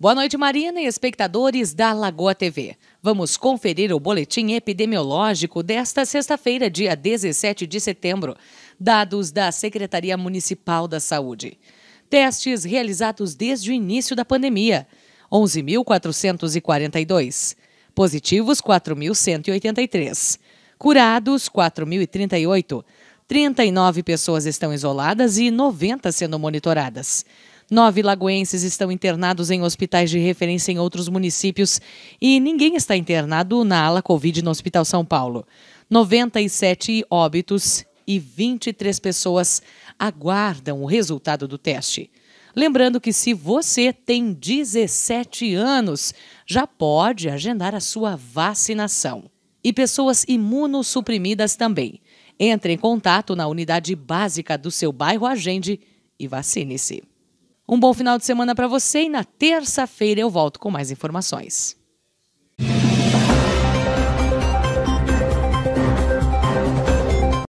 Boa noite, Marina e espectadores da Lagoa TV. Vamos conferir o boletim epidemiológico desta sexta-feira, dia 17 de setembro. Dados da Secretaria Municipal da Saúde. Testes realizados desde o início da pandemia: 11.442. Positivos: 4.183. Curados: 4.038. 39 pessoas estão isoladas e 90 sendo monitoradas. Nove lagoenses estão internados em hospitais de referência em outros municípios e ninguém está internado na ala Covid no Hospital São Paulo. 97 óbitos e 23 pessoas aguardam o resultado do teste. Lembrando que se você tem 17 anos, já pode agendar a sua vacinação. E pessoas imunossuprimidas também. Entre em contato na unidade básica do seu bairro, agende e vacine-se. Um bom final de semana para você e na terça-feira eu volto com mais informações.